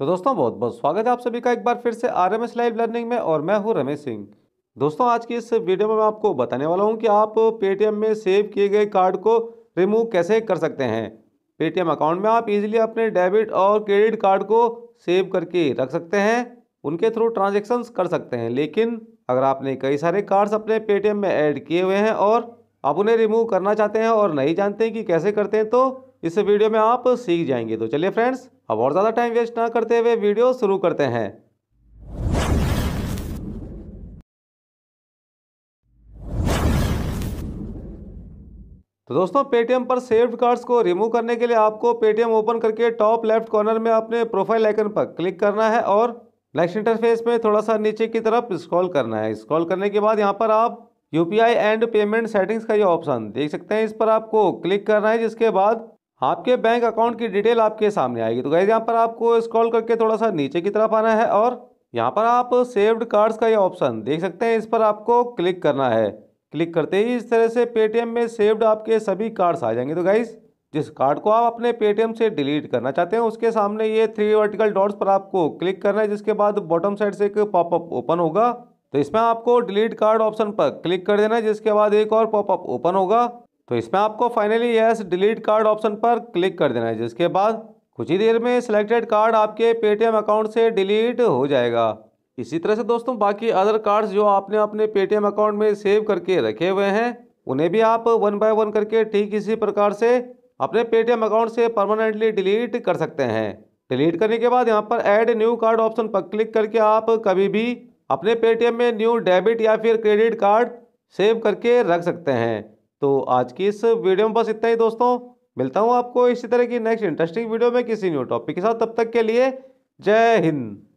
तो दोस्तों बहुत बहुत स्वागत है आप सभी का एक बार फिर से R M S live learning में और मैं हूं रमेश सिंह दोस्तों आज की इस वीडियो में मैं आपको बताने वाला हूं कि आप पेटीएम में सेव किए गए कार्ड को रिमूव कैसे कर सकते हैं पेटीएम अकाउंट में आप इजीली अपने डेबिट और क्रेडिट कार्ड को सेव करके रख सकते हैं उनके थ्रू ट्रांजेक्शन्स कर सकते हैं लेकिन अगर आपने कई सारे कार्ड्स अपने पेटीएम में ऐड किए हुए हैं और आप उन्हें रिमूव करना चाहते हैं और नहीं जानते कि कैसे करते हैं तो इस वीडियो में आप सीख जाएंगे तो चलिए फ्रेंड्स अब और ज़्यादा टाइम वेस्ट ना करते हुए वीडियो शुरू करते हैं तो दोस्तों पेटीएम पर सेव्ड कार्ड्स को रिमूव करने के लिए आपको पेटीएम ओपन करके टॉप लेफ्ट कॉर्नर में अपने प्रोफाइल आइकन पर क्लिक करना है और नेक्स्ट इंटरफेस में थोड़ा सा नीचे की तरफ स्क्रॉल करना है स्क्रॉल करने के बाद यहाँ पर आप यू एंड पेमेंट सेटिंग्स का ये ऑप्शन देख सकते हैं इस पर आपको क्लिक करना है जिसके बाद आपके बैंक अकाउंट की डिटेल आपके सामने आएगी तो गैस यहाँ पर आपको स्क्रॉल करके थोड़ा सा नीचे की तरफ आना है और यहाँ पर आप सेव्ड कार्ड्स का ये ऑप्शन देख सकते हैं इस पर आपको क्लिक करना है क्लिक करते ही इस तरह से पेटीएम में सेव्ड आपके सभी कार्ड्स आ जाएंगे तो गाइज़ जिस कार्ड को आप अपने पेटीएम से डिलीट करना चाहते हैं उसके सामने ये थ्री वर्टिकल डॉट्स पर आपको क्लिक करना है जिसके बाद बॉटम साइड से एक पॉपअप ओपन होगा तो इसमें आपको डिलीट कार्ड ऑप्शन पर क्लिक कर देना है जिसके बाद एक और पॉपअप ओपन होगा तो इसमें आपको finally yes delete card option पर क्लिक कर देना है जिसके बाद कुछ ही देर में सिलेक्टेड कार्ड आपके पेटीएम अकाउंट से डिलीट हो जाएगा इसी तरह से दोस्तों बाकी अदर कार्ड्स जो आपने अपने पेटीएम अकाउंट में सेव करके रखे हुए हैं उन्हें भी आप वन बाय वन करके ठीक इसी प्रकार से अपने पेटीएम अकाउंट से परमानेंटली डिलीट कर सकते हैं डिलीट करने के बाद यहाँ पर ऐड न्यू कार्ड ऑप्शन पर क्लिक करके आप कभी भी अपने पेटीएम में न्यू डेबिट या फिर क्रेडिट कार्ड सेव करके रख सकते हैं तो आज की इस वीडियो में बस इतना ही दोस्तों मिलता हूँ आपको इसी तरह की नेक्स्ट इंटरेस्टिंग वीडियो में किसी न्यू टॉपिक के साथ तब तक के लिए जय हिंद